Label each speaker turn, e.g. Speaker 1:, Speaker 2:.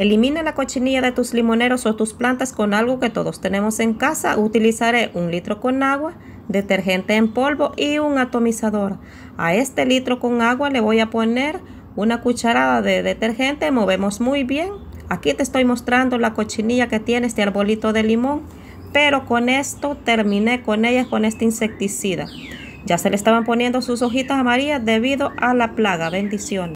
Speaker 1: Elimina la cochinilla de tus limoneros o tus plantas con algo que todos tenemos en casa. Utilizaré un litro con agua, detergente en polvo y un atomizador. A este litro con agua le voy a poner una cucharada de detergente. Movemos muy bien. Aquí te estoy mostrando la cochinilla que tiene este arbolito de limón. Pero con esto terminé con ella con este insecticida. Ya se le estaban poniendo sus hojitas amarillas debido a la plaga. Bendiciones.